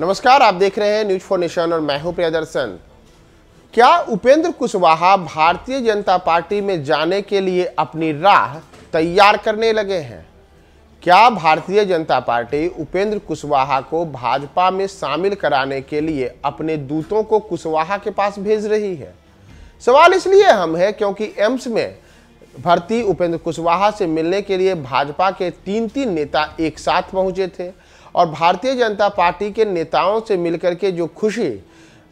नमस्कार आप देख रहे हैं न्यूज फॉर नेशन और मैं हूं प्रियदर्शन क्या उपेंद्र कुशवाहा भारतीय जनता पार्टी में जाने के लिए अपनी राह तैयार करने लगे हैं क्या भारतीय जनता पार्टी उपेंद्र कुशवाहा को भाजपा में शामिल कराने के लिए अपने दूतों को कुशवाहा के पास भेज रही है सवाल इसलिए हम है क्योंकि एम्स में भर्ती उपेंद्र कुशवाहा से मिलने के लिए भाजपा के तीन तीन नेता एक साथ पहुंचे थे और भारतीय जनता पार्टी के नेताओं से मिलकर के जो खुशी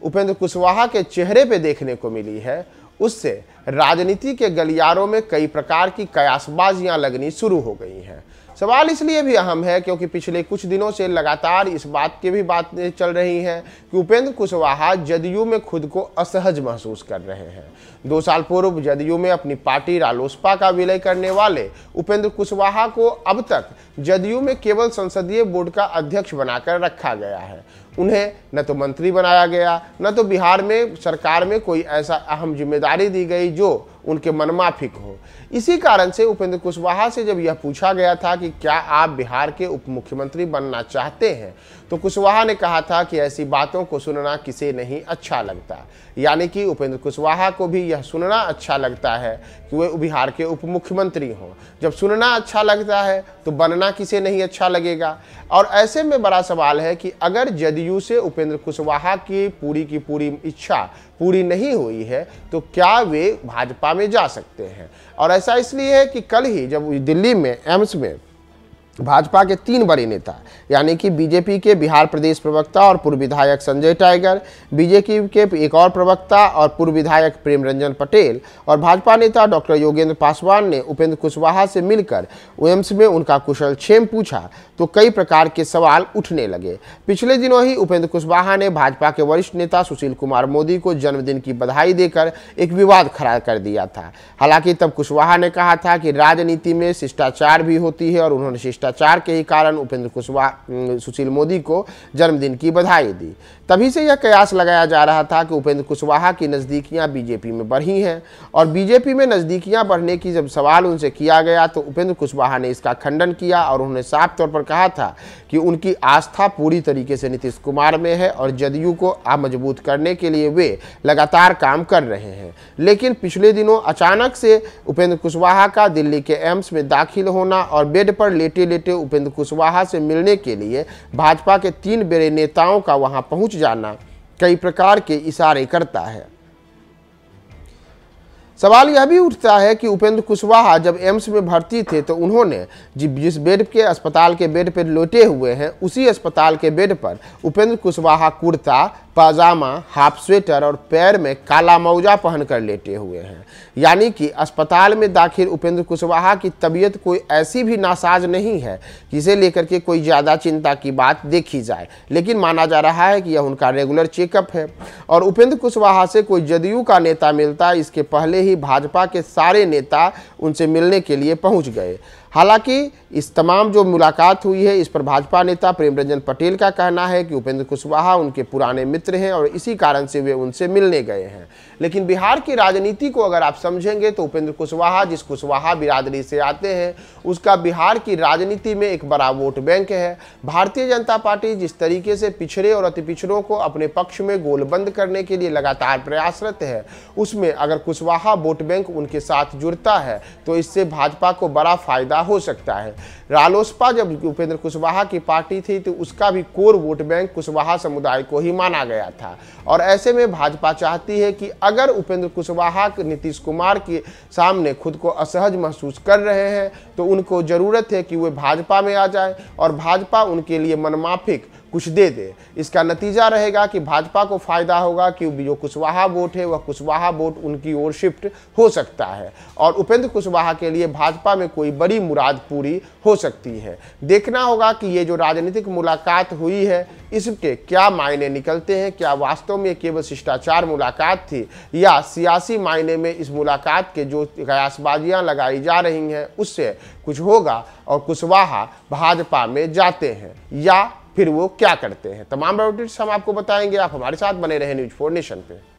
उपेंद्र कुशवाहा के चेहरे पे देखने को मिली है उससे राजनीति के गलियारों में कई प्रकार की कयासबाजियां लगनी शुरू हो गई हैं सवाल इसलिए भी अहम है क्योंकि पिछले कुछ दिनों से लगातार इस बात की भी बात चल रही है कि उपेंद्र कुशवाहा जदयू में खुद को असहज महसूस कर रहे हैं दो साल पूर्व जदयू में अपनी पार्टी रालोसपा का विलय करने वाले उपेंद्र कुशवाहा को अब तक जदयू में केवल संसदीय बोर्ड का अध्यक्ष बनाकर रखा गया है उन्हें न तो मंत्री बनाया गया न तो बिहार में सरकार में कोई ऐसा अहम जिम्मेदारी दी गई जो उनके मनमाफिक हो इसी कारण से उपेंद्र कुशवाहा से जब यह पूछा गया था कि क्या आप बिहार के उप मुख्यमंत्री बनना चाहते हैं तो कुशवाहा ने कहा था कि ऐसी बातों को सुनना किसे नहीं अच्छा लगता यानी कि उपेंद्र कुशवाहा को भी यह सुनना अच्छा लगता है कि वे बिहार के उप मुख्यमंत्री हों जब सुनना अच्छा लगता है तो बनना किसे नहीं अच्छा लगेगा और ऐसे में बड़ा सवाल है कि अगर यदि जेडीयू से उपेंद्र कुशवाहा की पूरी की पूरी इच्छा पूरी नहीं हुई है तो क्या वे भाजपा में जा सकते हैं और ऐसा इसलिए है कि कल ही जब दिल्ली में एम्स में भाजपा के तीन बड़े नेता यानी कि बीजेपी के बिहार प्रदेश प्रवक्ता और पूर्व विधायक संजय टाइगर बीजेपी के एक और प्रवक्ता और पूर्व विधायक प्रेम रंजन पटेल और भाजपा नेता डॉक्टर योगेंद्र पासवान ने उपेंद्र कुशवाहा से मिलकर एम्स में उनका कुशल क्षेम पूछा तो कई प्रकार के सवाल उठने लगे पिछले दिनों ही उपेंद्र कुशवाहा ने भाजपा के वरिष्ठ नेता सुशील कुमार मोदी को जन्मदिन की बधाई देकर एक विवाद खड़ा कर दिया था हालांकि तब कुशवाहा ने कहा था कि राजनीति में शिष्टाचार भी होती है और उन्होंने भ्रष्टाचार के ही कारण उपेंद्र कुशवाहा सुशील मोदी को जन्मदिन की बधाई दी तभी से यह कयास लगाया जा रहा था कि उपेंद्र कुशवाहा की नज़दीकियां बीजेपी में बढ़ी हैं और बीजेपी में नज़दीकियां बढ़ने की जब सवाल उनसे किया गया तो उपेंद्र कुशवाहा ने इसका खंडन किया और उन्होंने साफ तौर पर कहा था कि उनकी आस्था पूरी तरीके से नीतीश कुमार में है और जदयू को मजबूत करने के लिए वे लगातार काम कर रहे हैं लेकिन पिछले दिनों अचानक से उपेंद्र कुशवाहा का दिल्ली के एम्स में दाखिल होना और बेड पर लेटे रिलेटिव उपेंद्र कुशवाहा से मिलने के लिए भाजपा के तीन बड़े नेताओं का वहां पहुंच जाना कई प्रकार के इशारे करता है सवाल यह भी उठता है कि उपेंद्र कुशवाहा जब एम्स में भर्ती थे तो उन्होंने जिस बेड के अस्पताल के बेड पर लौटे हुए हैं उसी अस्पताल के बेड पर उपेंद्र कुशवाहा कुर्ता पाजामा हाफ स्वेटर और पैर में काला मौजा पहन कर लेटे हुए हैं यानी कि अस्पताल में दाखिल उपेंद्र कुशवाहा की तबीयत कोई ऐसी भी नासाज नहीं है जिसे लेकर के कोई ज़्यादा चिंता की बात देखी जाए लेकिन माना जा रहा है कि यह उनका रेगुलर चेकअप है और उपेंद्र कुशवाहा से कोई जदयू का नेता मिलता इसके पहले ही ही भाजपा के सारे नेता उनसे मिलने के लिए पहुंच गए हालांकि इस तमाम जो मुलाकात हुई है इस पर भाजपा नेता प्रेम रंजन पटेल का कहना है कि उपेंद्र कुशवाहा उनके पुराने मित्र हैं और इसी कारण से वे उनसे मिलने गए हैं लेकिन बिहार की राजनीति को अगर आप समझेंगे तो उपेंद्र कुशवाहा जिस कुशवाहा बिरादरी से आते हैं उसका बिहार की राजनीति में एक बड़ा वोट बैंक है भारतीय जनता पार्टी जिस तरीके से पिछड़े और अति पिछड़ों को अपने पक्ष में गोलबंद करने के लिए लगातार प्रयासरत है उसमें अगर कुशवाहा वोट बैंक उनके साथ जुड़ता है तो इससे भाजपा को बड़ा फायदा हो सकता है रालोसपा जब उपेंद्र कुशवाहा की पार्टी थी तो उसका भी कोर वोट बैंक कुशवाहा समुदाय को ही माना गया था और ऐसे में भाजपा चाहती है कि अगर उपेंद्र कुशवाहा नीतीश कुमार के सामने खुद को असहज महसूस कर रहे हैं तो उनको ज़रूरत है कि वे भाजपा में आ जाए और भाजपा उनके लिए मनमाफिक कुछ दे दे इसका नतीजा रहेगा कि भाजपा को फ़ायदा होगा कि जो कुशवाहा वोट है वह कुशवाहा वोट उनकी ओर शिफ्ट हो सकता है और उपेंद्र कुशवाहा के लिए भाजपा में कोई बड़ी मुराद पूरी हो सकती है देखना होगा कि ये जो राजनीतिक मुलाकात हुई है इसके क्या मायने निकलते हैं क्या वास्तव में केवल शिष्टाचार मुलाकात थी या सियासी मायने में इस मुलाकात के जो कयासबाजियाँ लगाई जा रही हैं उससे कुछ होगा और कुशवाहा भाजपा में जाते हैं या फिर वो क्या करते हैं तमाम अपडेट्स हम आपको बताएंगे आप हमारे साथ बने रहे न्यूज फोर नेशन पर